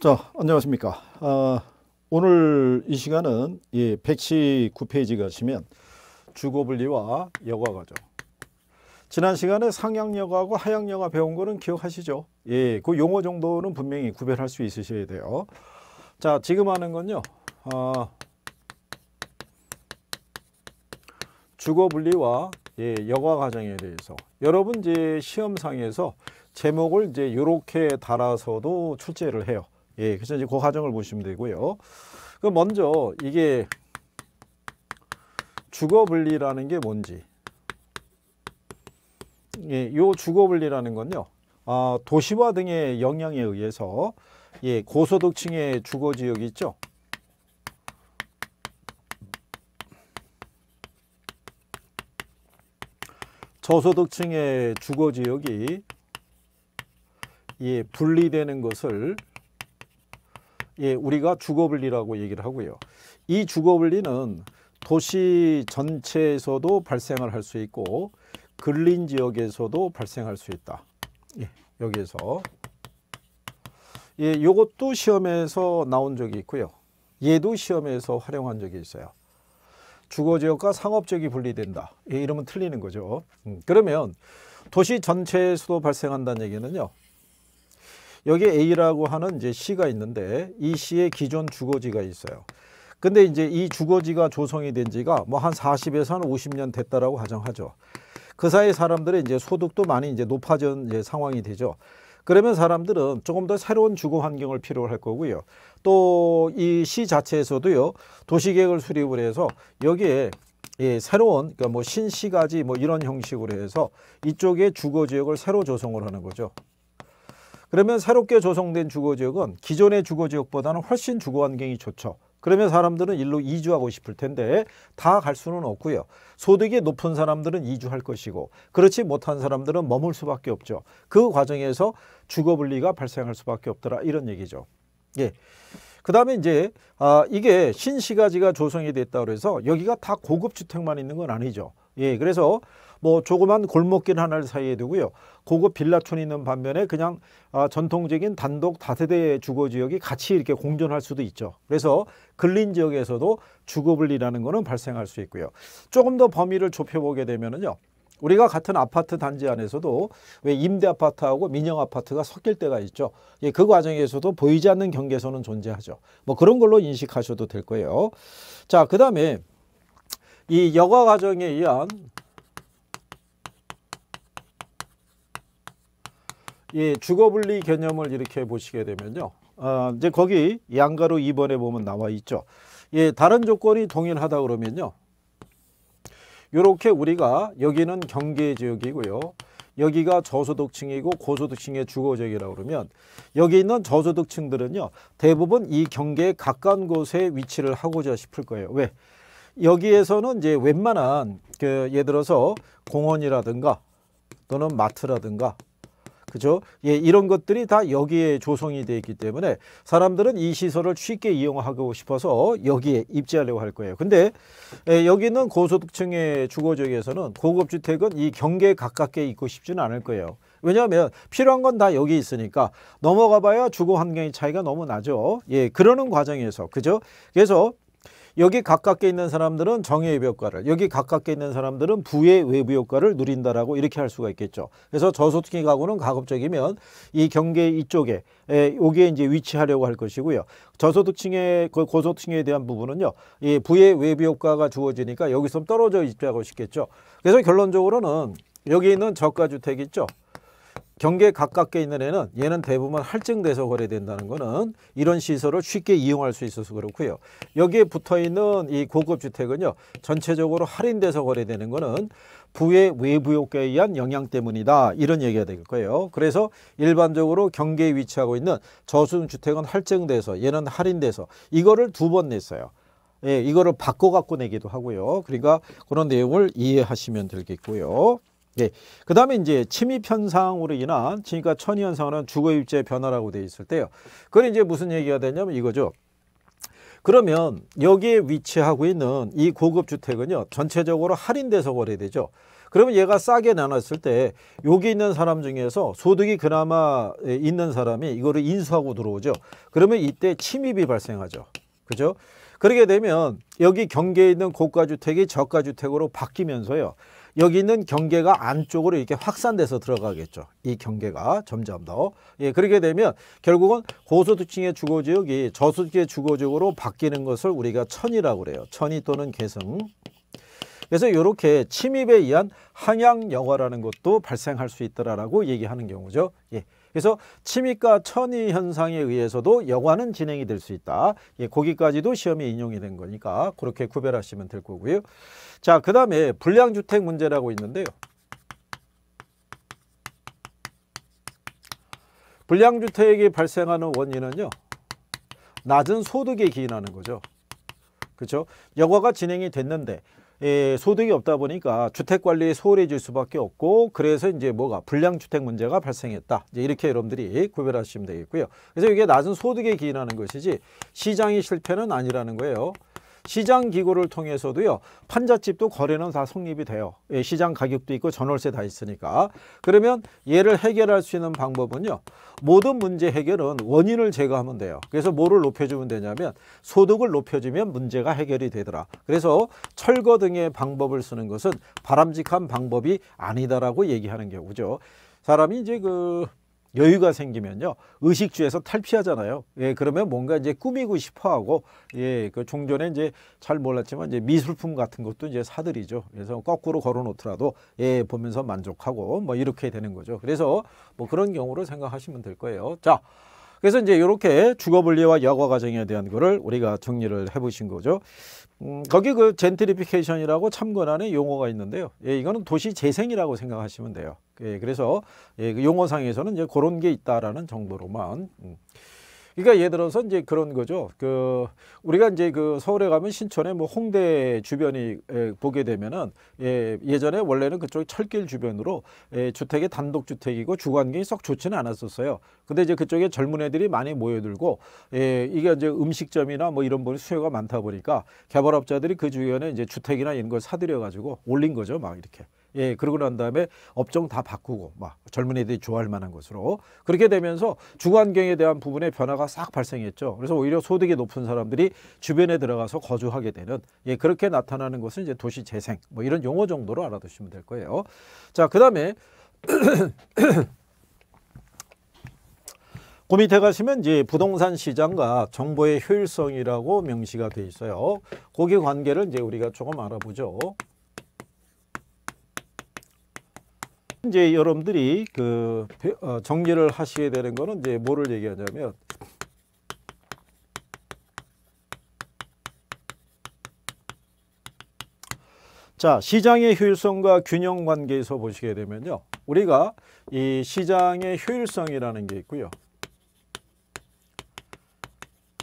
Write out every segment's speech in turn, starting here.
자, 안녕하십니까. 아, 오늘 이 시간은 예, 119페이지 가시면 주거분리와 여과가죠. 지난 시간에 상향여과하고 하향여과 배운 거는 기억하시죠? 예, 그 용어 정도는 분명히 구별할 수 있으셔야 돼요. 자, 지금 하는 건요. 아, 주거분리와 예, 여과 과정에 대해서 여러분 이제 시험상에서 제목을 이제 이렇게 달아서도 출제를 해요. 예, 그래서 이제 그 과정을 보시면 되고요. 그 먼저 이게 주거 분리라는 게 뭔지. 예, 요 주거 분리라는 건요. 아, 도시화 등의 영향에 의해서 예, 고소득층의 주거 지역이 있죠. 저소득층의 주거 지역이 예, 분리되는 것을 예, 우리가 주거분리라고 얘기를 하고요. 이 주거분리는 도시 전체에서도 발생을 할 수 있고 근린 지역에서도 발생할 수 있다. 예, 여기에서 예, 이것도 시험에서 나온 적이 있고요. 얘도 시험에서 활용한 적이 있어요. 주거지역과 상업지역이 분리된다. 예, 이러면 틀리는 거죠. 음, 그러면 도시 전체에서도 발생한다는 얘기는요. 여기에 A라고 하는 이제 시가 있는데 이 시의 기존 주거지가 있어요. 근데 이제 이 주거지가 조성이 된 지가 뭐 한 40에서 한 50년 됐다라고 가정하죠. 그 사이 사람들의 이제 소득도 많이 이제 높아진 이제 상황이 되죠. 그러면 사람들은 조금 더 새로운 주거 환경을 필요로 할 거고요. 또 이 시 자체에서도요. 도시계획을 수립을 해서 여기에 예, 새로운 그러니까 뭐 신시가지 뭐 이런 형식으로 해서 이쪽에 주거 지역을 새로 조성을 하는 거죠. 그러면 새롭게 조성된 주거지역은 기존의 주거지역보다는 훨씬 주거환경이 좋죠. 그러면 사람들은 일로 이주하고 싶을 텐데 다 갈 수는 없고요. 소득이 높은 사람들은 이주할 것이고 그렇지 못한 사람들은 머물 수밖에 없죠. 그 과정에서 주거분리가 발생할 수밖에 없더라 이런 얘기죠. 예. 그 다음에 이제 아, 이게 신시가지가 조성이 됐다고 해서 여기가 다 고급 주택만 있는 건 아니죠. 예, 그래서 뭐 조그만 골목길 하나를 사이에 두고요. 고급 빌라촌이 있는 반면에 그냥 아, 전통적인 단독 다세대 주거 지역이 같이 이렇게 공존할 수도 있죠. 그래서 근린 지역에서도 주거 분리라는 것은 발생할 수 있고요. 조금 더 범위를 좁혀 보게 되면은요. 우리가 같은 아파트 단지 안에서도 왜 임대 아파트하고 민영 아파트가 섞일 때가 있죠. 예, 그 과정에서도 보이지 않는 경계선은 존재하죠. 뭐 그런 걸로 인식하셔도 될 거예요. 자, 그다음에 이 여과 과정에 의한 이 주거분리 개념을 이렇게 보시게 되면요. 어, 이제 거기 양가로 2번에 보면 나와 있죠. 예, 다른 조건이 동일하다 그러면요. 이렇게 우리가 여기는 경계 지역이고요. 여기가 저소득층이고 고소득층의 주거지역이라고 그러면 여기 있는 저소득층들은요. 대부분 이 경계에 가까운 곳에 위치를 하고자 싶을 거예요. 왜? 여기에서는 이제 웬만한 그 예를 들어서 공원이라든가 또는 마트라든가 그죠? 예, 이런 것들이 다 여기에 조성이 되어 있기 때문에 사람들은 이 시설을 쉽게 이용하고 싶어서 여기에 입지하려고 할 거예요. 근데 예, 여기 있는 고소득층의 주거 지역에서는 고급 주택은 이 경계에 가깝게 있고 싶지는 않을 거예요. 왜냐하면 필요한 건 다 여기 있으니까 넘어가 봐야 주거 환경의 차이가 너무 나죠. 예, 그러는 과정에서 그죠? 그래서 여기 가깝게 있는 사람들은 정의 외부 효과를 여기 가깝게 있는 사람들은 부의 외부 효과를 누린다라고 이렇게 할 수가 있겠죠. 그래서 저소득층 가구는 가급적이면 이 경계 이쪽에 에, 여기에 이제 위치하려고 할 것이고요. 저소득층의 고소득층에 대한 부분은요. 이 부의 외부 효과가 주어지니까 여기서 떨어져 있자고 싶겠죠. 그래서 결론적으로는 여기 있는 저가주택 있죠. 경계 에 가깝게 있는 애는 얘는 대부분 할증돼서 거래된다는 거는 이런 시설을 쉽게 이용할 수 있어서 그렇고요. 여기에 붙어있는 이 고급 주택은요. 전체적으로 할인돼서 거래되는 거는 부의 외부 욕에 의한 영향 때문이다. 이런 얘기가 될 거예요. 그래서 일반적으로 경계에 위치하고 있는 저수준주택은 할증돼서 얘는 할인돼서 이거를 두 번 냈어요. 예, 이거를 바꿔 갖고 내기도 하고요. 그러니까 그런 내용을 이해하시면 되겠고요. 예. 그 다음에 이제 침입 현상으로 인한 그러니까 천이 현상은 주거 입지의 변화라고 되어 있을 때요. 그걸 이제 무슨 얘기가 되냐면 이거죠. 그러면 여기에 위치하고 있는 이 고급 주택은요. 전체적으로 할인돼서 거래되죠. 그러면 얘가 싸게 나눴을 때 여기 있는 사람 중에서 소득이 그나마 예, 있는 사람이 이거를 인수하고 들어오죠. 그러면 이때 침입이 발생하죠. 그죠? 그렇게 되면 여기 경계에 있는 고가주택이 저가주택으로 바뀌면서요. 여기는 있 경계가 안쪽으로 이렇게 확산돼서 들어가겠죠. 이 경계가 점점 더. 예, 그렇게 되면 결국은 고소득층의 주거지역이 저소득층의 주거지역으로 바뀌는 것을 우리가 천이라고 그래요. 천이 또는 개성. 그래서 이렇게 침입에 의한 한양 영화라는 것도 발생할 수있더라라고 얘기하는 경우죠. 예. 그래서 침입과 천이 현상에 의해서도 여관는 진행이 될 수 있다. 예, 거기까지도 시험에 인용이 된 거니까 그렇게 구별하시면 될 거고요. 자, 그 다음에 불량주택 문제라고 있는데요. 불량주택이 발생하는 원인은요. 낮은 소득에 기인하는 거죠. 그렇죠? 여과가 진행이 됐는데 예, 소득이 없다 보니까 주택 관리에 소홀해질 수밖에 없고 그래서 이제 뭐가 불량 주택 문제가 발생했다. 이제 이렇게 여러분들이 구별하시면 되겠고요. 그래서 이게 낮은 소득에 기인하는 것이지 시장의 실패는 아니라는 거예요. 시장 기구를 통해서도요. 판잣집도 거래는 다 성립이 돼요. 예, 시장 가격도 있고 전월세 다 있으니까. 그러면 얘를 해결할 수 있는 방법은요. 모든 문제 해결은 원인을 제거하면 돼요. 그래서 뭐를 높여주면 되냐면 소득을 높여주면 문제가 해결이 되더라. 그래서 철거 등의 방법을 쓰는 것은 바람직한 방법이 아니다라고 얘기하는 경우죠. 사람이 이제 그 여유가 생기면요 의식주에서 탈피하잖아요. 예, 그러면 뭔가 이제 꾸미고 싶어하고 예, 그 종전에 이제 잘 몰랐지만 이제 미술품 같은 것도 이제 사들이죠. 그래서 거꾸로 걸어놓더라도 예, 보면서 만족하고 뭐 이렇게 되는 거죠. 그래서 뭐 그런 경우로 생각하시면 될 거예요. 자. 그래서 이제 이렇게 주거 분리와 여과 과정에 대한 거를 우리가 정리를 해 보신 거죠. 음, 거기 그 젠트리피케이션이라고 참고하는 용어가 있는데요. 예, 이거는 도시 재생이라고 생각하시면 돼요. 예, 그래서 예, 그 용어상에서는 이제 그런 게 있다라는 정도로만 음. 그러니까 예를 들어서 이제 그런 거죠. 그 우리가 이제 그 서울에 가면 신촌에 뭐 홍대 주변이 에, 보게 되면은 예, 예전에 원래는 그쪽 철길 주변으로 예, 주택이 단독 주택이고 주관경이 썩 좋지는 않았었어요. 근데 이제 그쪽에 젊은 애들이 많이 모여들고 예, 이게 이제 음식점이나 뭐 이런 분이 수요가 많다 보니까 개발업자들이 그 주변에 이제 주택이나 이런 걸 사들여 가지고 올린 거죠, 막 이렇게. 예, 그러고 난 다음에 업종 다 바꾸고 막 젊은 이들이 좋아할 만한 것으로 그렇게 되면서 주거환경에 대한 부분의 변화가 싹 발생했죠. 그래서 오히려 소득이 높은 사람들이 주변에 들어가서 거주하게 되는 예, 그렇게 나타나는 것은 이제 도시 재생 뭐 이런 용어 정도로 알아두시면 될 거예요. 자, 그다음에 그 밑에 가시면 이제 부동산 시장과 정보의 효율성이라고 명시가 돼 있어요. 거기 관계를 이제 우리가 조금 알아보죠. 이제 여러분들이 그 어, 정리를 하셔야 되는 거는 이제 뭐를 얘기하냐면 자 시장의 효율성과 균형 관계에서 보시게 되면요 우리가 이 시장의 효율성이라는 게 있고요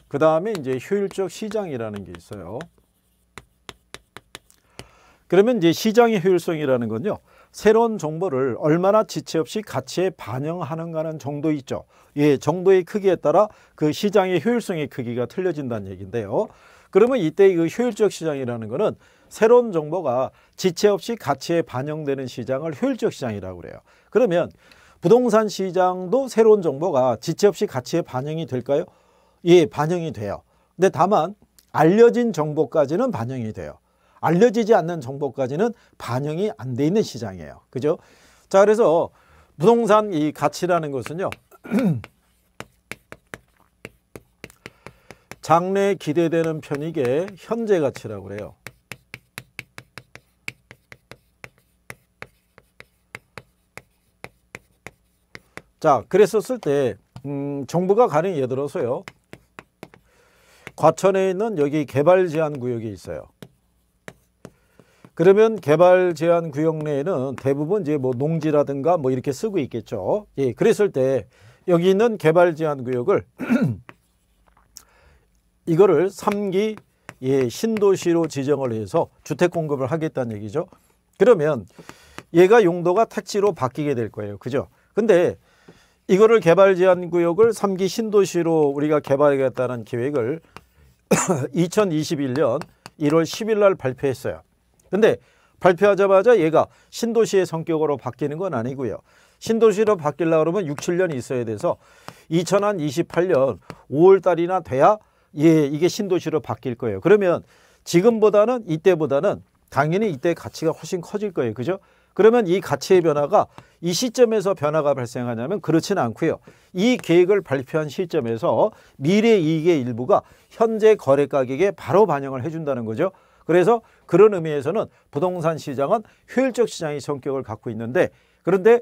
그 다음에 이제 효율적 시장이라는 게 있어요 그러면 이제 시장의 효율성이라는 건요. 새로운 정보를 얼마나 지체 없이 가치에 반영하는가는 정도 있죠. 예, 정도의 크기에 따라 그 시장의 효율성의 크기가 틀려진다는 얘기인데요. 그러면 이때 그 효율적 시장이라는 것은 새로운 정보가 지체 없이 가치에 반영되는 시장을 효율적 시장이라고 그래요. 그러면 부동산 시장도 새로운 정보가 지체 없이 가치에 반영이 될까요? 예, 반영이 돼요. 근데 다만 알려진 정보까지는 반영이 돼요. 알려지지 않는 정보까지는 반영이 안 돼 있는 시장이에요. 그죠? 자, 그래서 부동산 이 가치라는 것은요. 장래 기대되는 편익의 현재 가치라고 그래요. 자, 그랬었을 때 음, 정부가 가령 예를 들어서요. 과천에 있는 여기 개발 제한 구역이 있어요. 그러면 개발 제한 구역 내에는 대부분 이제 뭐 농지라든가 뭐 이렇게 쓰고 있겠죠. 예, 그랬을 때 여기 있는 개발 제한 구역을 이거를 3기 예, 신도시로 지정을 해서 주택 공급을 하겠다는 얘기죠. 그러면 얘가 용도가 택지로 바뀌게 될 거예요. 그죠? 근데 이거를 개발 제한 구역을 3기 신도시로 우리가 개발하겠다는 계획을 2021년 1월 10일 날 발표했어요. 근데 발표하자마자 얘가 신도시의 성격으로 바뀌는 건 아니고요. 신도시로 바뀌려고 그러면 6, 7년 있어야 돼서 2028년 5월달이나 돼야 예, 이게 신도시로 바뀔 거예요. 그러면 지금보다는 이때보다는 당연히 이때 가치가 훨씬 커질 거예요. 그죠? 그러면 이 가치의 변화가 이 시점에서 변화가 발생하냐면 그렇진 않고요. 이 계획을 발표한 시점에서 미래 이익의 일부가 현재 거래 가격에 바로 반영을 해준다는 거죠. 그래서 그런 의미에서는 부동산 시장은 효율적 시장의 성격을 갖고 있는데 그런데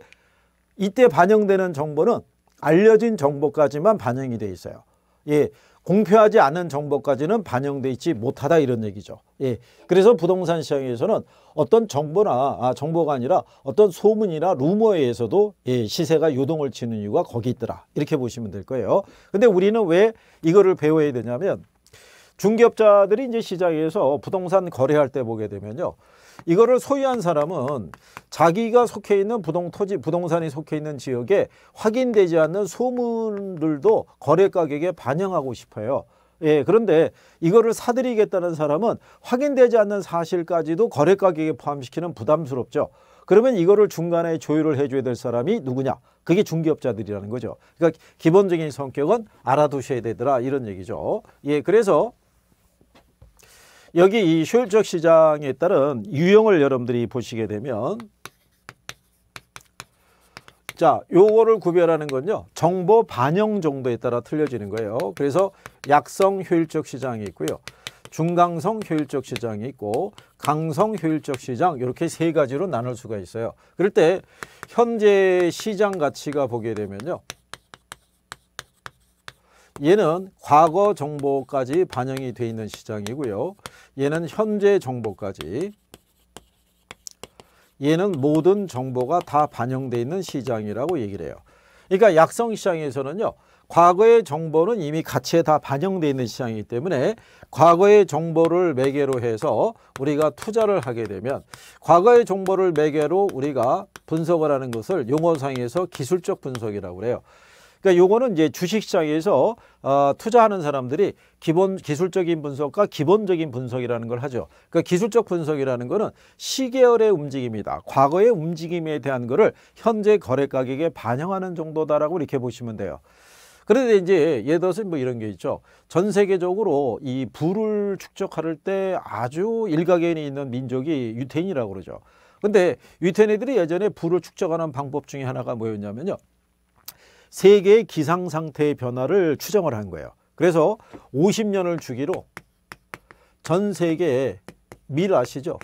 이때 반영되는 정보는 알려진 정보까지만 반영이 돼 있어요. 예, 공표하지 않은 정보까지는 반영돼 있지 못하다 이런 얘기죠. 예, 그래서 부동산 시장에서는 어떤 정보나 아, 정보가 아니라 어떤 소문이나 루머에 서도 예, 시세가 요동을 치는 이유가 거기 있더라 이렇게 보시면 될 거예요. 근데 우리는 왜 이거를 배워야 되냐면 중개업자들이 이제 시장에서 부동산 거래할 때 보게 되면요. 이거를 소유한 사람은 자기가 속해 있는 부동 토지, 부동산이 속해 있는 지역에 확인되지 않는 소문들도 거래 가격에 반영하고 싶어요. 예, 그런데 이거를 사들이겠다는 사람은 확인되지 않는 사실까지도 거래 가격에 포함시키는 부담스럽죠. 그러면 이거를 중간에 조율을 해줘야 될 사람이 누구냐? 그게 중개업자들이라는 거죠. 그러니까 기본적인 성격은 알아두셔야 되더라 이런 얘기죠. 예, 그래서 여기 이 효율적 시장에 따른 유형을 여러분들이 보시게 되면 자, 요거를 구별하는 건요. 정보 반영 정도에 따라 틀려지는 거예요. 그래서 약성 효율적 시장이 있고요. 중강성 효율적 시장이 있고 강성 효율적 시장 이렇게 세 가지로 나눌 수가 있어요. 그럴 때 현재 시장 가치가 보게 되면요. 얘는 과거 정보까지 반영이 되어 있는 시장이고요. 얘는 현재 정보까지 얘는 모든 정보가 다반영되어 있는 시장이라고 얘기를 해요. 그러니까 약성 시장에서는요. 과거의 정보는 이미 가치에 다반영되어 있는 시장이기 때문에 과거의 정보를 매개로 해서 우리가 투자를 하게 되면 과거의 정보를 매개로 우리가 분석을 하는 것을 용어상에서 기술적 분석이라고 그래요. 그러니까 요거는 이제 주식시장에서 어, 투자하는 사람들이 기본 기술적인 분석과 기본적인 분석이라는 걸 하죠. 그러니까 기술적 분석이라는 거는 시계열의 움직임이다. 과거의 움직임에 대한 거를 현재 거래 가격에 반영하는 정도다라고 이렇게 보시면 돼요. 그런데 이제 예를 들어서 뭐 이런 게 있죠. 전 세계적으로 이 불을 축적할 때 아주 일가견이 있는 민족이 유태인이라고 그러죠. 근데 유태인들이 예전에 불을 축적하는 방법 중에 하나가 뭐였냐면요. 세계의 기상 상태의 변화를 추정을 한 거예요. 그래서 50년을 주기로 전 세계에 밀 아시죠?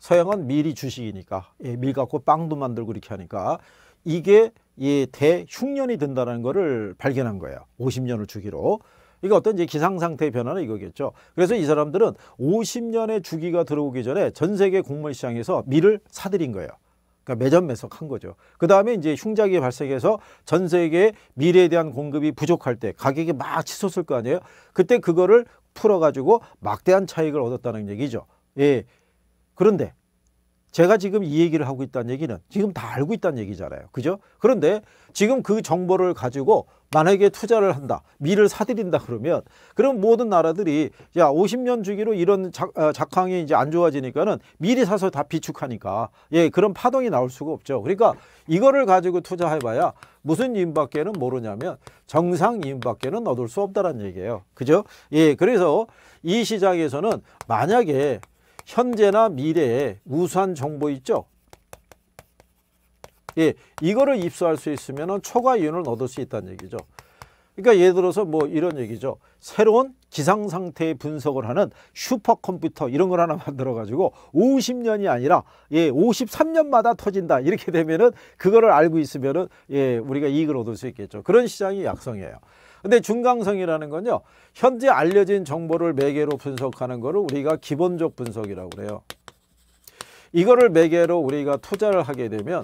서양은 밀이 주식이니까 예, 밀 갖고 빵도 만들고 이렇게 하니까 이게 예, 대흉년이 된다는 것을 발견한 거예요. 50년을 주기로. 이게 어떤 이제 기상상태의 변화는 이거겠죠. 그래서 이 사람들은 50년의 주기가 들어오기 전에 전 세계 공물 시장에서 밀을 사들인 거예요. 그러니까 매점 매석한 거죠. 그 다음에 이제 흉작이 발생해서 전 세계 미래에 대한 공급이 부족할 때 가격이 막 치솟을 거 아니에요. 그때 그거를 풀어가지고 막대한 차익을 얻었다는 얘기죠. 예. 그런데 제가 지금 이 얘기를 하고 있다는 얘기는 지금 다 알고 있다는 얘기잖아요. 그죠? 그런데 지금 그 정보를 가지고 만약에 투자를 한다, 미를 사들인다 그러면 그럼 모든 나라들이 야 50년 주기로 이런 작, 어, 작황이 이제 안 좋아지니까는 미리 사서 다 비축하니까 예 그런 파동이 나올 수가 없죠. 그러니까 이거를 가지고 투자해봐야 무슨 이윤밖에는 모르냐면 정상 이윤밖에는 얻을 수 없다라는 얘기예요. 그죠? 예 그래서 이 시장에서는 만약에 현재나 미래에 우수한 정보 있죠? 예, 이거를 입수할 수 있으면 초과 이윤을 얻을 수 있다는 얘기죠. 그러니까 예를 들어서 뭐 이런 얘기죠. 새로운 기상 상태 분석을 하는 슈퍼컴퓨터 이런 걸 하나 만들어 가지고 50년이 아니라 예 53년마다 터진다 이렇게 되면은 그거를 알고 있으면은 예 우리가 이익을 얻을 수 있겠죠. 그런 시장이 약성이에요. 근데 중강성이라는 건요. 현재 알려진 정보를 매개로 분석하는 거를 우리가 기본적 분석이라고 그래요. 이거를 매개로 우리가 투자를 하게 되면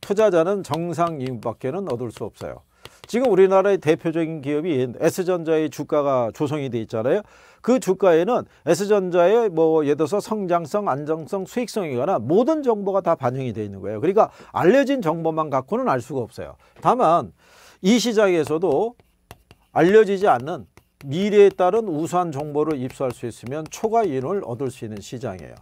투자자는 정상 이윤밖에는 얻을 수 없어요. 지금 우리나라의 대표적인 기업인 S전자의 주가가 조성이 돼 있잖아요. 그 주가에는 S전자의 뭐 예를 들어서 성장성, 안정성, 수익성이거나 모든 정보가 다 반영이 돼 있는 거예요. 그러니까 알려진 정보만 갖고는 알 수가 없어요. 다만 이 시장에서도 알려지지 않는 미래에 따른 우수한 정보를 입수할 수 있으면 초과 이윤을 얻을 수 있는 시장이에요.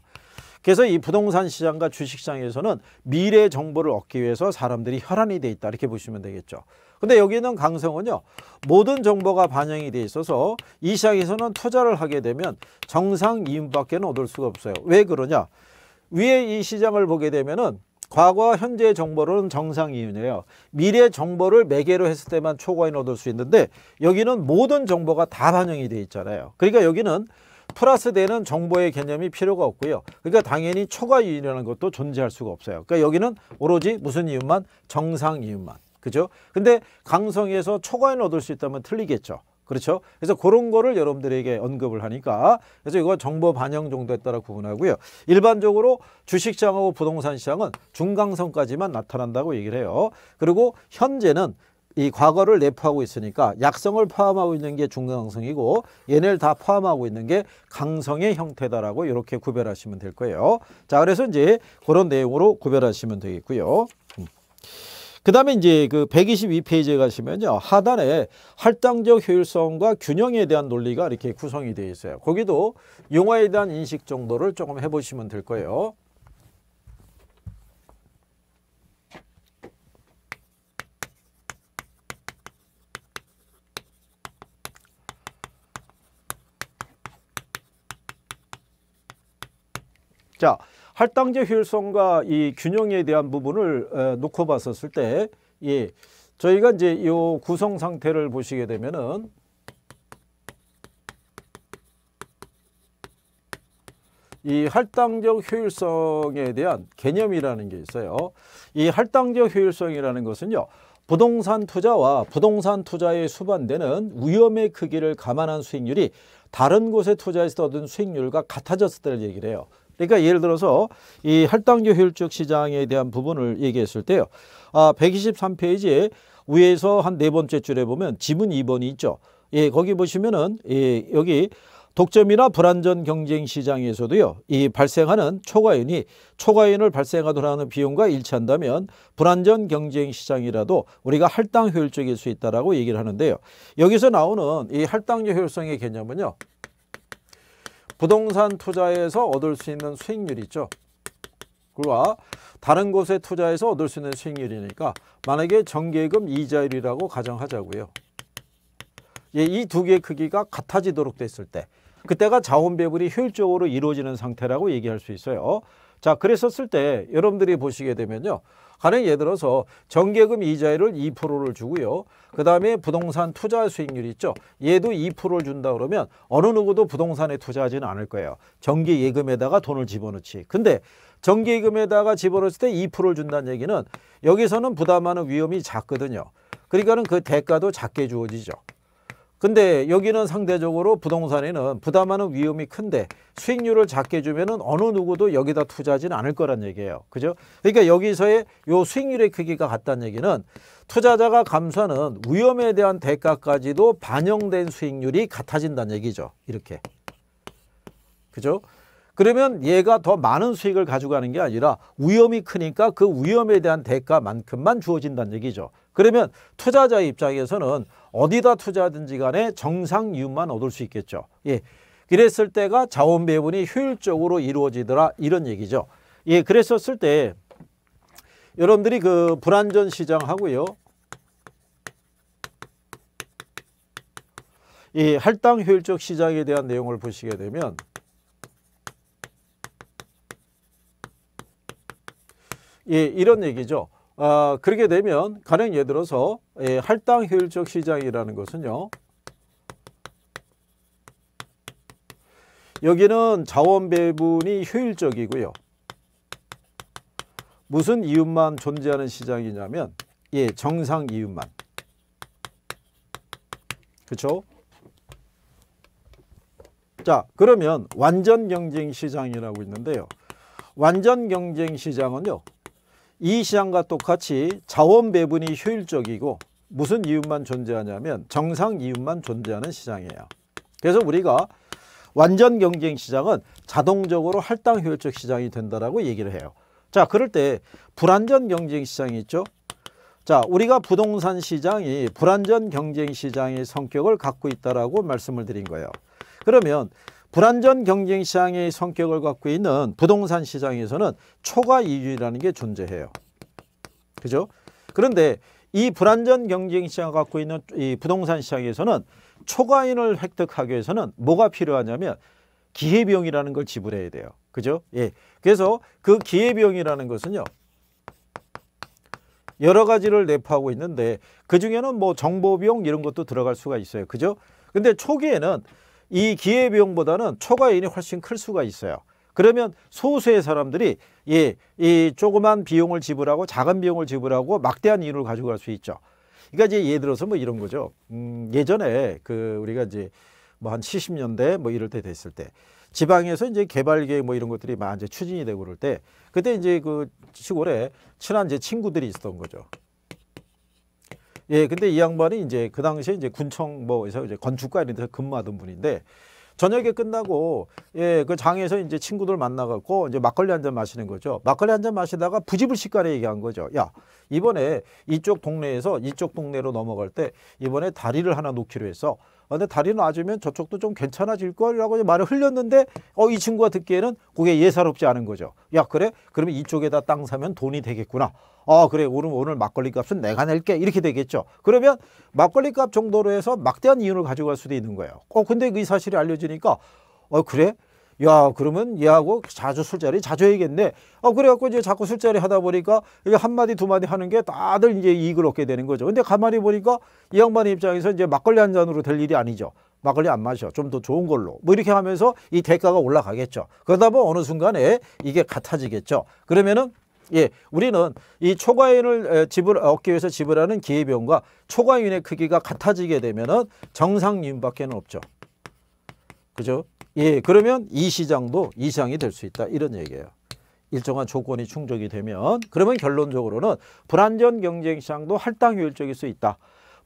그래서 이 부동산 시장과 주식 시장에서는 미래 정보를 얻기 위해서 사람들이 혈안이 돼 있다 이렇게 보시면 되겠죠. 근데 여기는 강성은요. 모든 정보가 반영이 돼 있어서 이 시장에서는 투자를 하게 되면 정상 이윤밖에 얻을 수가 없어요. 왜 그러냐? 위에 이 시장을 보게 되면은 과거와 현재의 정보로는 정상이윤이에요. 미래 정보를 매개로 했을 때만 초과인 얻을 수 있는데 여기는 모든 정보가 다 반영이 돼 있잖아요. 그러니까 여기는 플러스 되는 정보의 개념이 필요가 없고요. 그러니까 당연히 초과 이윤이라는 것도 존재할 수가 없어요. 그러니까 여기는 오로지 무슨 이윤만 정상 이윤만. 그죠? 근데 강성에서 초과인 얻을 수 있다면 틀리겠죠. 그렇죠? 그래서 그런 거를 여러분들에게 언급을 하니까 그래서 이거 정보 반영 정도에 따라 구분하고요. 일반적으로 주식시장하고 부동산 시장은 중강선까지만 나타난다고 얘기를 해요. 그리고 현재는 이 과거를 내포하고 있으니까 약성을 포함하고 있는 게 중강성이고 얘네를 다 포함하고 있는 게 강성의 형태다라고 이렇게 구별하시면 될 거예요. 자 그래서 이제 그런 내용으로 구별하시면 되겠고요. 음. 그 다음에 이제 그 122페이지에 가시면요. 하단에 할당적 효율성과 균형에 대한 논리가 이렇게 구성이 되어 있어요. 거기도 용어에 대한 인식 정도를 조금 해보시면 될 거예요. 자, 할당제 효율성과 이 균형에 대한 부분을 에, 어, 놓고 봤었을 때, 예, 저희가 이제 이 구성 상태를 보시게 되면은 이 할당적 효율성에 대한 개념이라는 게 있어요. 이 할당적 효율성이라는 것은요. 부동산 투자와 부동산 투자에 수반되는 위험의 크기를 감안한 수익률이 다른 곳에 투자해서 얻은 수익률과 같아졌을 때를 얘기를 해요. 그러니까 예를 들어서 이 할당제 효율적 시장에 대한 부분을 얘기했을 때요. 아, 123페이지에 위에서 한 네 번째 줄에 보면 지문 2번이 있죠. 예, 거기 보시면은 예, 여기 독점이나 불안전 경쟁 시장에서도요. 이 발생하는 초과인이 초과인을 발생하도록 하는 비용과 일치한다면 불안전 경쟁 시장이라도 우리가 할당 효율적일 수 있다라고 얘기를 하는데요. 여기서 나오는 이 할당 효율성의 개념은요. 부동산 투자에서 얻을 수 있는 수익률이죠. 그와 아, 다른 곳에 투자해서 얻을 수 있는 수익률이니까 만약에 정계금 이자율이라고 가정하자고요. 예, 이두 개의 크기가 같아지도록 됐을 때 그때가 자원 배분이 효율적으로 이루어지는 상태라고 얘기할 수 있어요. 자, 그랬었을 때 여러분들이 보시게 되면요. 가령 예를 들어서 정기예금 이자율을 2%를 주고요. 그다음에 부동산 투자 수익률 있죠. 얘도 2%를 준다 그러면 어느 누구도 부동산에 투자하지는 않을 거예요. 정기예금에다가 돈을 집어넣지. 근데 정기예금에다가 집어넣을 때 2%를 준다는 얘기는 여기서는 부담하는 위험이 작거든요. 그러니까는 그 대가도 작게 주어지죠. 근데 여기는 상대적으로 부동산에는 부담하는 위험이 큰데 수익률을 작게 주면은 어느 누구도 여기다 투자하진 않을 거란 얘기예요. 그죠? 그러니까 여기서의 요 수익률의 크기가 같다는 얘기는 투자자가 감수하는 위험에 대한 대가까지도 반영된 수익률이 같아진다는 얘기죠. 이렇게. 그죠? 그러면 얘가 더 많은 수익을 가져가는 게 아니라 위험이 크니까 그 위험에 대한 대가만큼만 주어진다는 얘기죠. 그러면 투자자 입장에서는 어디다 투자든지 하 간에 정상 이윤만 얻을 수 있겠죠. 예. 이랬을 때가 자원 배분이 효율적으로 이루어지더라 이런 얘기죠. 예, 그랬었을 때 여러분들이 그 불안전 시장하고요. 이 할당 효율적 시장에 대한 내용을 보시게 되면 예, 이런 얘기죠. 어, 그렇게 되면 가령 예를 들어서 예, 할당 효율적 시장이라는 것은요. 여기는 자원 배분이 효율적이고요. 무슨 이윤만 존재하는 시장이냐면 예, 정상 이윤만. 그렇죠? 자, 그러면 완전 경쟁 시장이라고 있는데요. 완전 경쟁 시장은요. 이 시장과 똑같이 자원 배분이 효율적이고 무슨 이윤만 존재하냐면 정상 이윤만 존재하는 시장이에요. 그래서 우리가 완전 경쟁 시장은 자동적으로 할당 효율적 시장이 된다라고 얘기를 해요. 자, 그럴 때 불완전 경쟁 시장이 있죠. 자, 우리가 부동산 시장이 불완전 경쟁 시장의 성격을 갖고 있다라고 말씀을 드린 거예요. 그러면 불안전 경쟁 시장의 성격을 갖고 있는 부동산 시장에서는 초과 이익이라는게 존재해요. 그죠? 그런데 이 불안전 경쟁 시장을 갖고 있는 이 부동산 시장에서는 초과인을 획득하기 위해서는 뭐가 필요하냐면 기회비용이라는 걸 지불해야 돼요. 그죠? 예. 그래서 그 기회비용이라는 것은요. 여러 가지를 내포하고 있는데 그중에는 뭐 정보비용 이런 것도 들어갈 수가 있어요. 그죠? 근데 초기에는 이 기회비용보다는 초과인이 훨씬 클 수가 있어요. 그러면 소수의 사람들이 이, 이 조그만 비용을 지불하고 작은 비용을 지불하고 막대한 이윤을 가져갈 수 있죠. 그러니까 이제 예를 들어서 뭐 이런 거죠. 음, 예전에 그 우리가 이제 뭐 한 70년대 뭐 이럴 때 됐을 때 지방에서 이제 개발 계획 뭐 이런 것들이 막 이제 추진이 되고 그럴 때 그때 이제 그 시골에 친한 제 친구들이 있었던 거죠. 예, 근데 이 양반이 이제 그 당시에 이제 군청 뭐에서 이제 건축가 이런 데서 근무하던 분인데 저녁에 끝나고 예, 그 장에서 이제 친구들 만나 갖고 이제 막걸리 한 잔 마시는 거죠. 막걸리 한 잔 마시다가 부지불식간에 얘기한 거죠. 야, 이번에 이쪽 동네에서 이쪽 동네로 넘어갈 때 이번에 다리를 하나 놓기로 해서 아, 근데 다리 놔주면 저쪽도 좀 괜찮아질 거라고 말을 흘렸는데 어 이 친구가 듣기에는 그게 예사롭지 않은 거죠. 야 그래? 그러면 이쪽에다 땅 사면 돈이 되겠구나. 아 그래 오늘 오늘 막걸리 값은 내가 낼게 이렇게 되겠죠. 그러면 막걸리 값 정도로 해서 막대한 이윤을 가져갈 수도 있는 거예요. 어 근데 이 그 사실이 알려지니까 어 그래? 야 그러면 얘하고 자주 술자리 자주 해야겠네 아 그래갖고 이제 자꾸 술자리 하다 보니까 이게 한마디 두마디 하는 게 다들 이제 이익을 얻게 되는 거죠 근데 가만히 보니까 이 양반 입장에서 이제 막걸리 한 잔으로 될 일이 아니죠 막걸리 안 마셔 좀 더 좋은 걸로 뭐 이렇게 하면서 이 대가가 올라가겠죠 그러다 보면 어느 순간에 이게 같아지겠죠 그러면은 예, 우리는 이 초과인을 지불 얻기 위해서 지불하는 기회비용과 초과인의 크기가 같아지게 되면은 정상윤밖에는 없죠. 그죠? 예, 그러면 이 시장도 이상이될 수 있다 이런 얘기예요. 일정한 조건이 충족이 되면 그러면 결론적으로는 불안전 경쟁 시장도 할당 효율적일 수 있다.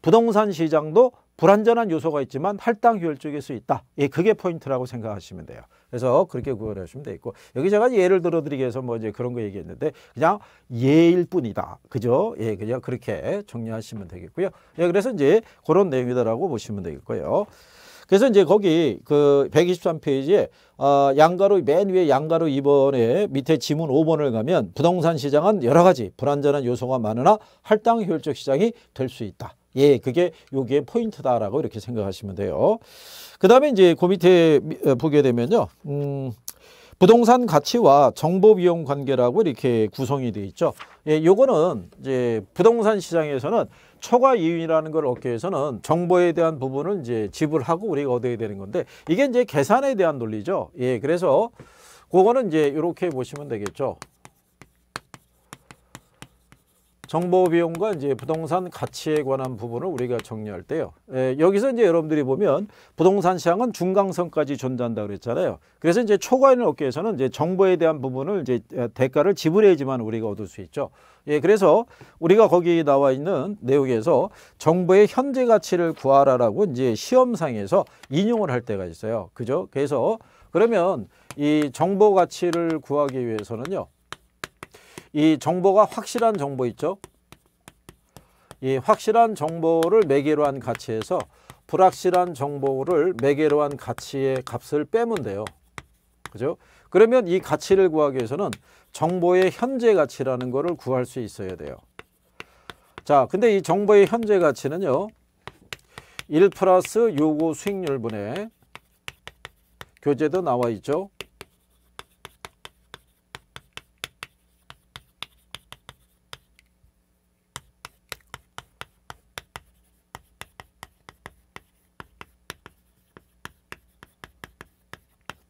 부동산 시장도 불안전한 요소가 있지만 할당 효율적일 수 있다. 예, 그게 포인트라고 생각하시면 돼요. 그래서 그렇게 구별하시면 되겠고 여기 제가 예를 들어 드리기 위해서 뭐 이제 그런 거 얘기했는데 그냥 예일 뿐이다. 그죠? 예, 그냥 그렇게 정리하시면 되겠고요. 예, 그래서 이제 그런 내용이다라고 보시면 되겠고요. 그래서 이제 거기 그 123페이지에 어, 양가로 맨 위에 양가로 2번에 밑에 지문 5번을 가면 부동산 시장은 여러 가지 불안전한 요소가 많으나 할당 효율적 시장이 될 수 있다. 예, 그게 여기에 포인트다라고 이렇게 생각하시면 돼요. 그 다음에 이제 그 밑에 어, 보게 되면요. 음, 부동산 가치와 정보 비용 관계라고 이렇게 구성이 되어 있죠. 예, 요거는 이제 부동산 시장에서는 초과 이윤이라는 걸 얻기 위해서는 정보에 대한 부분을 이제 지불하고 우리가 얻어야 되는 건데 이게 이제 계산에 대한 논리죠. 예, 그래서 그거는 이제 이렇게 보시면 되겠죠. 정보 비용과 이제 부동산 가치에 관한 부분을 우리가 정리할 때요. 에, 예, 여기서 이제 여러분들이 보면 부동산 시장은 중강선까지 존재한다 그랬잖아요. 그래서 이제 초과인을 얻기 위해서는 이제 정보에 대한 부분을 이제 대가를 지불해야지만 우리가 얻을 수 있죠. 예, 그래서 우리가 거기 나와 있는 내용에서 정보의 현재 가치를 구하라라고 이제 시험상에서 인용을 할 때가 있어요. 그죠? 그래서 그러면 이 정보 가치를 구하기 위해서는요. 이 정보가 확실한 정보 있죠. 이 확실한 정보를 매개로 한 가치에서 불확실한 정보를 매개로 한 가치의 값을 빼면 돼요. 그죠? 그러면 이 가치를 구하기 위해서는 정보의 현재 가치라는 것을 구할 수 있어야 돼요. 자, 근데 이 정보의 현재 가치는요. 1 플러스 요구 수익률 분에 교재도 나와 있죠.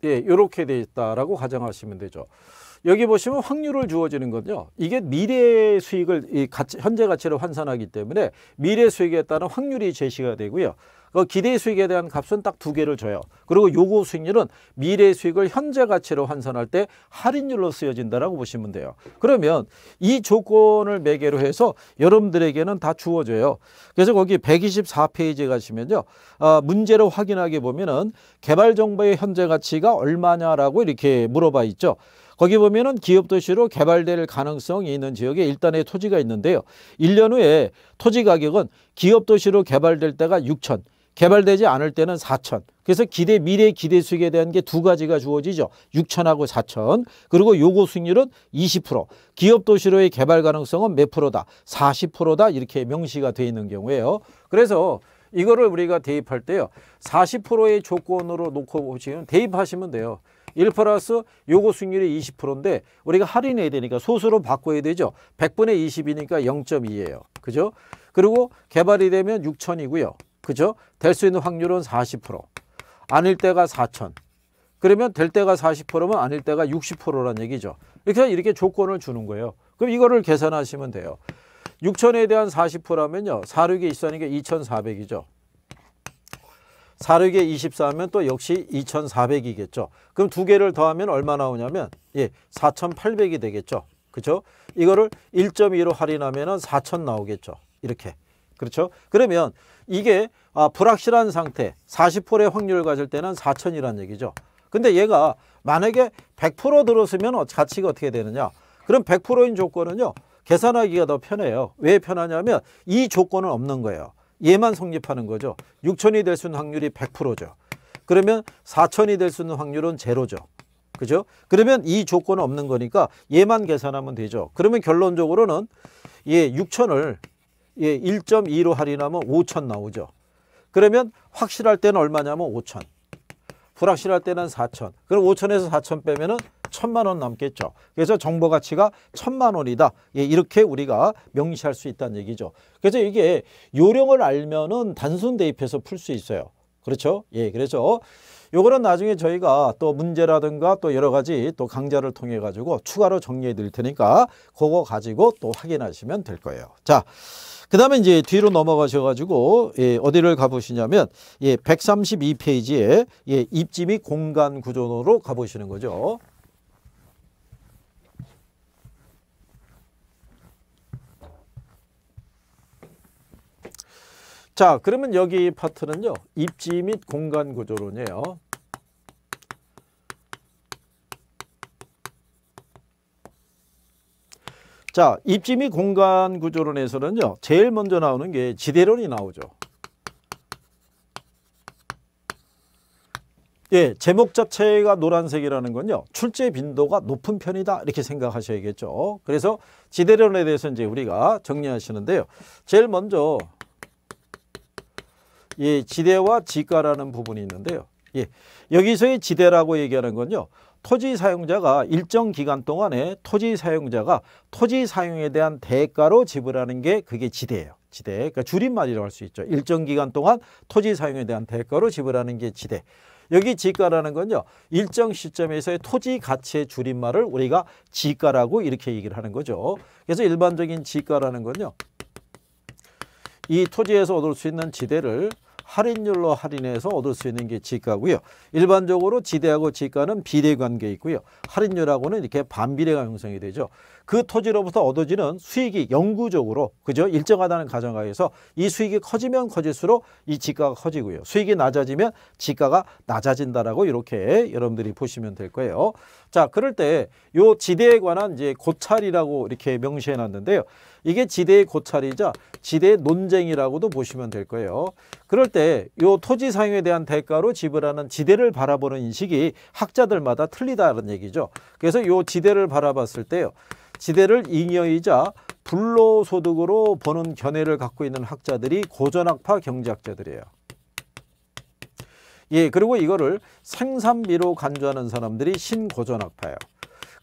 예, 이렇게 돼 있다라고 가정하시면 되죠. 여기 보시면 확률을 주어지는 건요. 이게 미래 수익을 이 가치, 현재 가치를 환산하기 때문에 미래 수익에 따른 확률이 제시가 되고요. 그 기대 수익에 대한 값은 딱 두 개를 줘요. 그리고 요구 수익률은 미래 수익을 현재 가치로 환산할 때 할인율로 쓰여진다라고 보시면 돼요. 그러면 이 조건을 매개로 해서 여러분들에게는 다 주어져요. 그래서 거기 124페이지에 가시면요. 아, 문제로 확인하게 보면은 개발 정보의 현재 가치가 얼마냐라고 이렇게 물어봐 있죠. 거기 보면은 기업 도시로 개발될 가능성이 있는 지역에 일단의 토지가 있는데요. 1년 후에 토지 가격은 기업 도시로 개발될 때가 6천, 개발되지 않을 때는 4천. 그래서 기대 미래 기대 수익에 대한 게 두 가지가 주어지죠. 6천하고 4천. 그리고 요거 수익률은 20%. 기업 도시로의 개발 가능성은 몇 프로다? 40%다. 이렇게 명시가 돼 있는 경우예요. 그래서 이거를 우리가 대입할 때요. 40%의 조건으로 놓고 보시면 대입하시면 돼요. 1 플러스 요거 수익률이 20%인데 우리가 할인해야 되니까 소수로 바꿔야 되죠. 100분의 20이니까 0.2예요. 그죠? 그리고 개발이 되면 6천이고요. 그죠? 될 수 있는 확률은 40%. 아닐 때가 4천. 그러면 될 때가 40%면 아닐 때가 60%란 얘기죠. 이렇게 이렇게 조건을 주는 거예요. 그럼 이거를 계산하시면 돼요. 6천에 대한 40%라면요. 4륙에 24니까 2,400이죠. 4륙에 24하면 또 역시 2,400이겠죠. 그럼 두 개를 더하면 얼마 나오냐면 예, 4,800이 되겠죠. 그죠? 이거를 1.2로 할인하면 4 0 0 0 나오겠죠. 이렇게. 그렇죠? 그러면 이게 아, 불확실한 상태 40%의 확률을 가질 때는 4천이라는 얘기죠. 근데 얘가 만약에 100% 들었으면 어, 가치가 어떻게 되느냐? 그럼 100%인 조건은요. 계산하기가 더 편해요. 왜 편하냐면 이 조건은 없는 거예요. 얘만 성립하는 거죠. 6천이 될 수 있는 확률이 100%죠. 그러면 4천이 될 수 있는 확률은 제로죠. 그죠? 그러면 이 조건은 없는 거니까 얘만 계산하면 되죠. 그러면 결론적으로는 얘 6천을 예, 1.2로 할인하면 5천 나오죠. 그러면 확실할 때는 얼마냐면 5천. 불확실할 때는 4천. 그럼 5천에서 4천 빼면은 천만 원 남겠죠. 그래서 정보 가치가 천만 원이다. 예, 이렇게 우리가 명시할 수 있다는 얘기죠. 그래서 이게 요령을 알면은 단순 대입해서 풀 수 있어요. 그렇죠? 예, 그렇죠. 요거는 나중에 저희가 또 문제라든가 또 여러 가지 또 강좌를 통해 가지고 추가로 정리해 드릴 테니까 그거 가지고 또 확인하시면 될 거예요. 자. 그다음에 이제 뒤로 넘어가셔 가지고 예, 어디를 가 보시냐면 예, 132페이지에 예, 입지 및 공간 구조로가 보시는 거죠. 자 그러면 여기 파트는요 입지 및 공간 구조론이에요. 자 입지 및 공간 구조론에서는요 제일 먼저 나오는 게 지대론이 나오죠. 예, 제목 자체가 노란색이라는 건요. 출제 빈도가 높은 편이다 이렇게 생각하셔야겠죠. 그래서 지대론에 대해서 이제 우리가 정리하시는데요. 제일 먼저 예, 지대와 지가라는 부분이 있는데요. 예, 여기서의 지대라고 얘기하는 건요. 토지 사용자가 일정 기간 동안에 토지 사용자가 토지 사용에 대한 대가로 지불하는 게 그게 지대예요. 지대. 그러니까 줄임말이라고 할 수 있죠. 일정 기간 동안 토지 사용에 대한 대가로 지불하는 게 지대. 여기 지가라는 건요. 일정 시점에서의 토지 가치의 줄임말을 우리가 지가라고 이렇게 얘기를 하는 거죠. 그래서 일반적인 지가라는 건요. 이 토지에서 얻을 수 있는 지대를 할인율로 할인해서 얻을 수 있는 게 지가고요. 일반적으로 지대하고 지가는 비례관계 있고요. 할인율하고는 이렇게 반비례가 형성이 되죠. 그 토지로부터 얻어지는 수익이 영구적으로 그죠 일정하다는 가정하에서 이 수익이 커지면 커질수록 이 지가가 커지고요. 수익이 낮아지면 지가가 낮아진다라고 이렇게 여러분들이 보시면 될 거예요. 자, 그럴 때요 지대에 관한 이제 고찰이라고 이렇게 명시해 놨는데요. 이게 지대의 고찰이자 지대의 논쟁이라고도 보시면 될 거예요. 그럴 때요 토지 사용에 대한 대가로 지불하는 지대를 바라보는 인식이 학자들마다 틀리다는 얘기죠. 그래서 요 지대를 바라봤을 때요. 지대를 잉여이자 불로소득으로 보는 견해를 갖고 있는 학자들이 고전학파 경제학자들이에요. 예, 그리고 이거를 생산비로 간주하는 사람들이 신고전학파예요.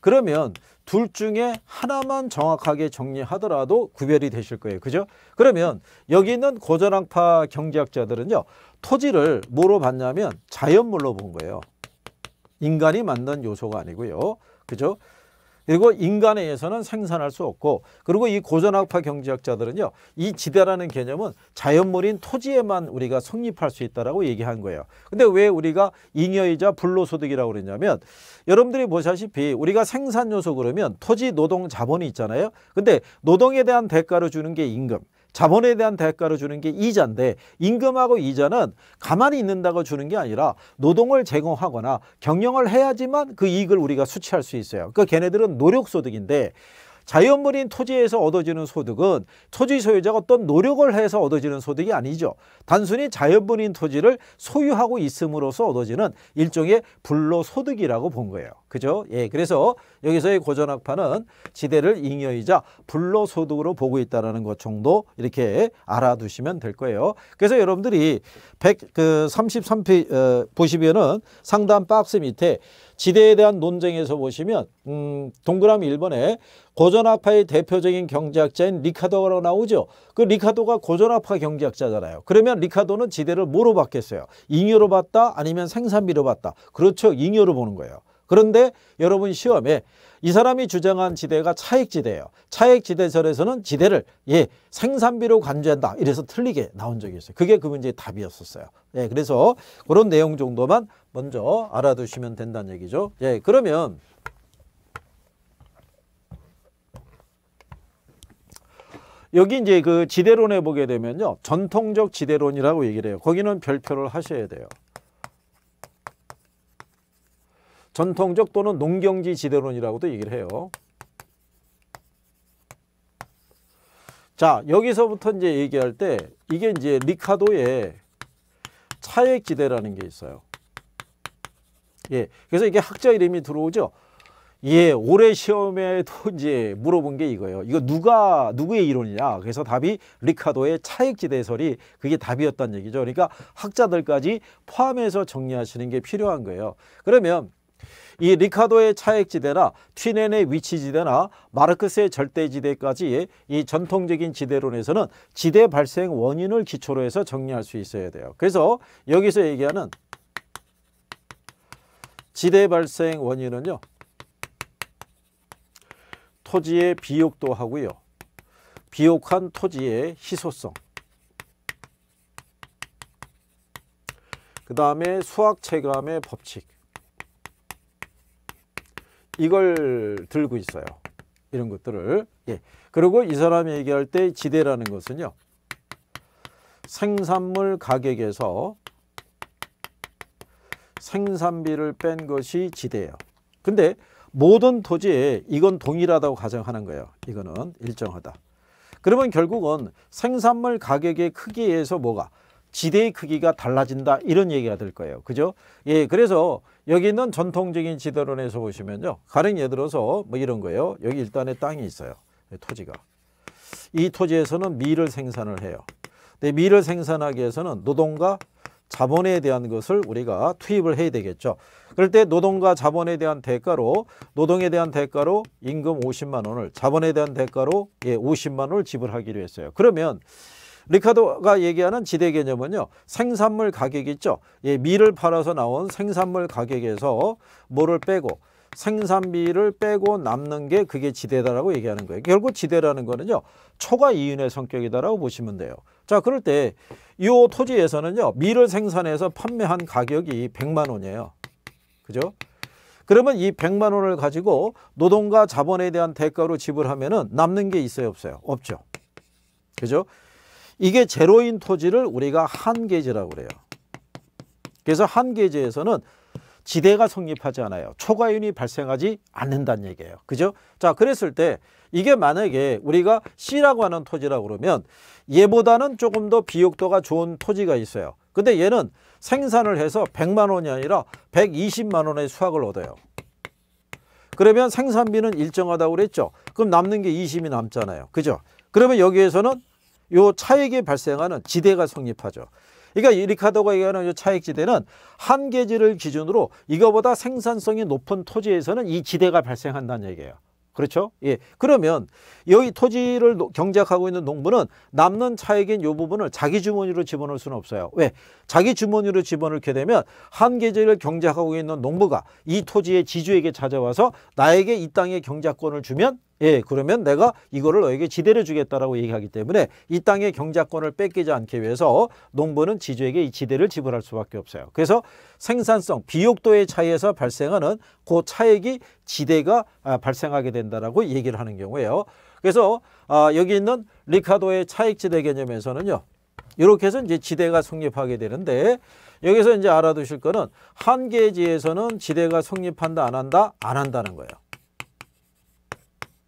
그러면 둘 중에 하나만 정확하게 정리하더라도 구별이 되실 거예요. 그죠? 그러면 여기 있는 고전학파 경제학자들은요. 토지를 뭐로 봤냐면 자연물로 본 거예요. 인간이 만든 요소가 아니고요. 그죠? 그리고 인간에 의해서는 생산할 수 없고 그리고 이 고전학파 경제학자들은요. 이 지대라는 개념은 자연물인 토지에만 우리가 성립할 수 있다라고 얘기한 거예요. 근데 왜 우리가 잉여이자 불로소득이라고 그러냐면 여러분들이 보시다시피 우리가 생산 요소 그러면 토지 노동 자본이 있잖아요. 근데 노동에 대한 대가로 주는 게 임금. 자본에 대한 대가로 주는 게 이자인데 임금하고 이자는 가만히 있는다고 주는 게 아니라 노동을 제공하거나 경영을 해야지만 그 이익을 우리가 수취할 수 있어요. 그러니까 걔네들은 노력소득인데 자연물인 토지에서 얻어지는 소득은 토지 소유자가 어떤 노력을 해서 얻어지는 소득이 아니죠. 단순히 자연물인 토지를 소유하고 있음으로써 얻어지는 일종의 불로소득이라고 본 거예요. 그죠? 예, 그래서 여기서의 고전학파는 지대를 잉여이자 불로소득으로 보고 있다는 것 정도 이렇게 알아두시면 될 거예요. 그래서 여러분들이 133페이지 그 어, 보시면은 상단 박스 밑에 지대에 대한 논쟁에서 보시면 음, 동그라미 1번에 고전학파의 대표적인 경제학자인 리카도가 나오죠. 그 리카도가 고전학파 경제학자잖아요. 그러면 리카도는 지대를 뭐로 봤겠어요? 잉여로 봤다 아니면 생산비로 봤다. 그렇죠. 잉여로 보는 거예요. 그런데 여러분 시험에 이 사람이 주장한 지대가 차액지대예요 차익지대설에서는 지대를 예 생산비로 간주한다. 이래서 틀리게 나온 적이 있어요. 그게 그 문제의 답이었었어요. 예, 그래서 그런 내용 정도만 먼저 알아두시면 된다는 얘기죠. 예, 그러면 여기 이제 그 지대론에 보게 되면요. 전통적 지대론이라고 얘기를 해요. 거기는 별표를 하셔야 돼요. 전통적 또는 농경지 지대론이라고도 얘기를 해요. 자 여기서부터 이제 얘기할 때 이게 이제 리카도의 차액지대라는 게 있어요. 예, 그래서 이게 학자 이름이 들어오죠. 예, 올해 시험에도 이제 물어본 게 이거예요. 이거 누가 누구의 이론이냐? 그래서 답이 리카도의 차액지대 설이 그게 답이었단 얘기죠. 그러니까 학자들까지 포함해서 정리하시는 게 필요한 거예요. 그러면 이 리카도의 차액지대나 튀넨의 위치지대나 마르크스의 절대지대까지 이 전통적인 지대론에서는 지대 발생 원인을 기초로 해서 정리할 수 있어야 돼요. 그래서 여기서 얘기하는 지대 발생 원인은요. 토지의 비옥도 하고요. 비옥한 토지의 희소성. 그 다음에 수학체감의 법칙. 이걸 들고 있어요. 이런 것들을. 예. 그리고 이 사람이 얘기할 때 지대라는 것은요. 생산물 가격에서 생산비를 뺀 것이 지대예요. 근데 모든 토지에 이건 동일하다고 가정하는 거예요. 이거는 일정하다. 그러면 결국은 생산물 가격의 크기에서 뭐가 지대의 크기가 달라진다 이런 얘기가 될 거예요. 그죠? 예, 그래서 여기 있는 전통적인 지도론에서 보시면요. 가령 예를 들어서 뭐 이런 거예요. 여기 일단의 땅이 있어요. 토지가. 이 토지에서는 밀을 생산을 해요. 근데 밀을 생산하기 위해서는 노동과 자본에 대한 것을 우리가 투입을 해야 되겠죠. 그럴 때 노동과 자본에 대한 대가로 노동에 대한 대가로 임금 50만 원을 자본에 대한 대가로 예, 50만 원을 지불하기로 했어요. 그러면 리카도가 얘기하는 지대 개념은요. 생산물 가격 있죠. 예, 밀을 팔아서 나온 생산물 가격에서 뭐를 빼고 생산비를 빼고 남는 게 그게 지대다라고 얘기하는 거예요. 결국 지대라는 거는요. 초과 이윤의 성격이다라고 보시면 돼요. 자, 그럴 때 이 토지에서는요. 밀을 생산해서 판매한 가격이 100만 원이에요. 그죠? 그러면 이 100만 원을 가지고 노동과 자본에 대한 대가로 지불하면은 남는 게 있어요, 없어요? 없죠. 그죠? 이게 제로인 토지를 우리가 한계지라고 그래요. 그래서 한계지에서는 지대가 성립하지 않아요. 초과윤이 발생하지 않는다는 얘기예요. 그죠? 자, 그랬을 때 이게 만약에 우리가 C라고 하는 토지라고 그러면 얘보다는 조금 더 비옥도가 좋은 토지가 있어요. 근데 얘는 생산을 해서 100만 원이 아니라 120만 원의 수확을 얻어요. 그러면 생산비는 일정하다고 그랬죠. 그럼 남는 게 20이 남잖아요. 그죠? 그러면 여기에서는 요 차익이 발생하는 지대가 성립하죠. 그러니까 이 리카도가 얘기하는 이 차익지대는 한 계지를 기준으로 이거보다 생산성이 높은 토지에서는 이 지대가 발생한다는 얘기예요. 그렇죠? 예. 그러면 여기 토지를 경작하고 있는 농부는 남는 차익인 요 부분을 자기 주머니로 집어넣을 수는 없어요. 왜? 자기 주머니로 집어넣게 되면 한계지를 경작하고 있는 농부가 이 토지의 지주에게 찾아와서 나에게 이 땅의 경작권을 주면 예, 그러면 내가 이거를 너에게 지대를 주겠다라고 얘기하기 때문에 이 땅의 경작권을 뺏기지 않기 위해서 농부는 지주에게 이 지대를 지불할 수밖에 없어요. 그래서 생산성, 비옥도의 차이에서 발생하는 그 차액이 지대가 아, 발생하게 된다라고 얘기를 하는 경우예요. 그래서 아, 여기 있는 리카도의 차액지대 개념에서는요. 이렇게 해서 이제 지대가 성립하게 되는데 여기서 이제 알아두실 거는 한계지에서는 지대가 성립한다 안 한다 안 한다는 거예요.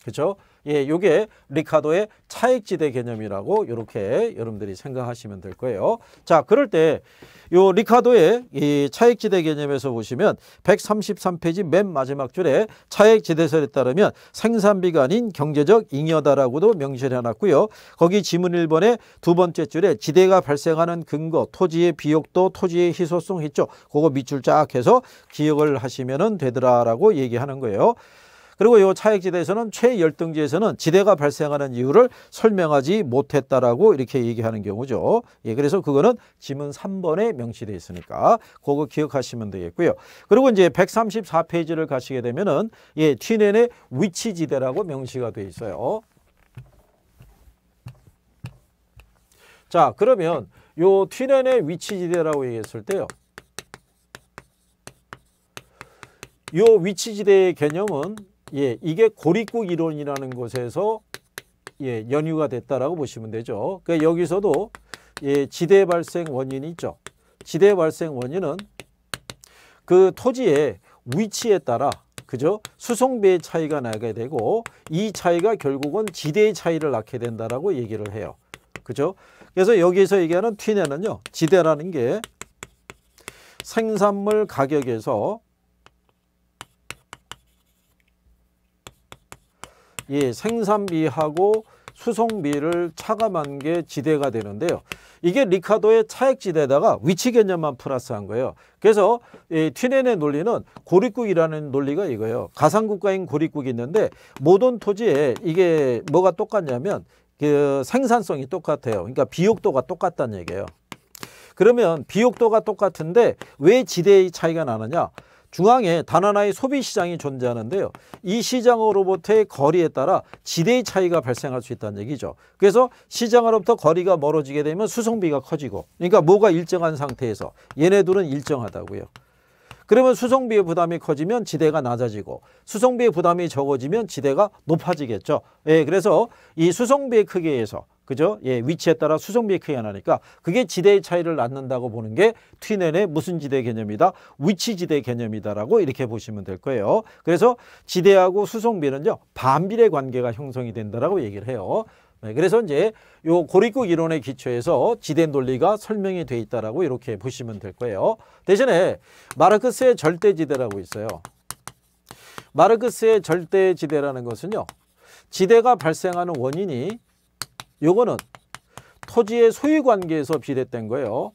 그렇죠? 예, 요게 리카도의 차익지대 개념이라고 이렇게 여러분들이 생각하시면 될 거예요. 자, 그럴 때 요 리카도의 이 차익지대 개념에서 보시면 133페이지 맨 마지막 줄에 차익지대설에 따르면 생산비가 아 경제적 잉여다라고도 명시 해놨고요. 거기 지문 1번에 두 번째 줄에 지대가 발생하는 근거, 토지의 비옥도, 토지의 희소성 있죠. 그거 밑줄 쫙 해서 기억을 하시면 되더라라고 얘기하는 거예요. 그리고 이 차액지대에서는 최열등지에서는 지대가 발생하는 이유를 설명하지 못했다라고 이렇게 얘기하는 경우죠. 예, 그래서 그거는 지문 3번에 명시되어 있으니까 그거 기억하시면 되겠고요. 그리고 이제 134페이지를 가시게 되면은 예, 튀넨의 위치지대라고 명시가 되어 있어요. 자, 그러면 요 튀넨의 위치지대라고 얘기했을 때요. 요 위치지대의 개념은 예, 이게 고립국 이론이라는 곳에서 예, 연유가 됐다라고 보시면 되죠. 그러니까 여기서도 예, 지대 발생 원인이 있죠. 지대 발생 원인은 그 토지의 위치에 따라 그죠? 수송비의 차이가 나게 되고 이 차이가 결국은 지대의 차이를 낳게 된다라고 얘기를 해요. 그죠? 그래서 여기서 얘기하는 튀내는요. 지대라는 게 생산물 가격에서 예, 생산비하고 수송비를 차감한 게 지대가 되는데요. 이게 리카도의 차액지대에다가 위치 개념만 플러스한 거예요. 그래서 이튜넨의 논리는 고립국이라는 논리가 이거예요. 가상국가인 고립국이 있는데 모든 토지에 이게 뭐가 똑같냐면 그 생산성이 똑같아요. 그러니까 비옥도가 똑같다는 얘기예요. 그러면 비옥도가 똑같은데 왜 지대의 차이가 나느냐? 중앙에 단 하나의 소비 시장이 존재하는데요. 이 시장으로부터의 거리에 따라 지대의 차이가 발생할 수 있다는 얘기죠. 그래서 시장으로부터 거리가 멀어지게 되면 수송비가 커지고 그러니까 뭐가 일정한 상태에서 얘네 들은 일정하다고요. 그러면 수송비의 부담이 커지면 지대가 낮아지고 수송비의 부담이 적어지면 지대가 높아지겠죠. 예, 그래서 이 수송비의 크기에서 그죠? 예, 위치에 따라 수성비의 크게 나니까 그게 지대의 차이를 낳는다고 보는 게 튀넨의 무슨 지대 개념이다? 위치 지대 개념이다라고 이렇게 보시면 될 거예요. 그래서 지대하고 수성비는요. 반비례 관계가 형성이 된다라고 얘기를 해요. 네, 그래서 이제 요 고립국 이론의 기초에서 지대 논리가 설명이 돼 있다라고 이렇게 보시면 될 거예요. 대신에 마르크스의 절대지대라고 있어요. 마르크스의 절대지대라는 것은요. 지대가 발생하는 원인이 요거는 토지의 소유 관계에서 비롯된 거예요.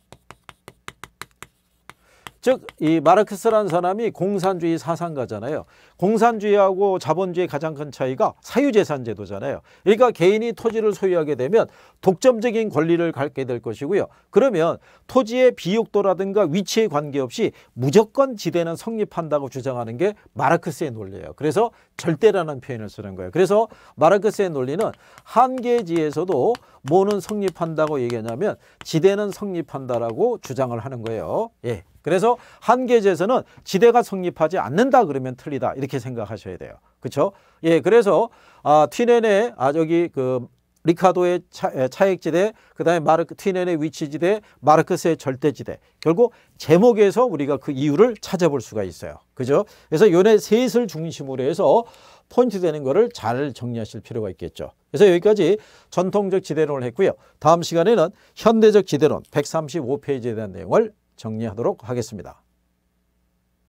즉, 이 마르크스라는 사람이 공산주의 사상가잖아요. 공산주의하고 자본주의 가장 큰 차이가 사유재산제도잖아요. 그러니까 개인이 토지를 소유하게 되면 독점적인 권리를 갖게 될 것이고요. 그러면 토지의 비육도라든가 위치에 관계없이 무조건 지대는 성립한다고 주장하는 게 마르크스의 논리예요. 그래서 절대라는 표현을 쓰는 거예요. 그래서 마르크스의 논리는 한계지에서도 뭐는 성립한다고 얘기하냐면 지대는 성립한다라고 주장을 하는 거예요. 예. 그래서 한계지에서는 지대가 성립하지 않는다 그러면 틀리다 이렇게 생각하셔야 돼요. 그렇죠? 예, 그래서 아, 튀넨의 아 저기 그 리카도의 차, 액지대 그다음에 마르크 튀넨의 위치지대, 마르크스의 절대지대. 결국 제목에서 우리가 그 이유를 찾아볼 수가 있어요. 그죠? 그래서 요네 셋을 중심으로 해서 포인트 되는 거를 잘 정리하실 필요가 있겠죠. 그래서 여기까지 전통적 지대론을 했고요. 다음 시간에는 현대적 지대론 135페이지에 대한 내용을 정리하도록 하겠습니다.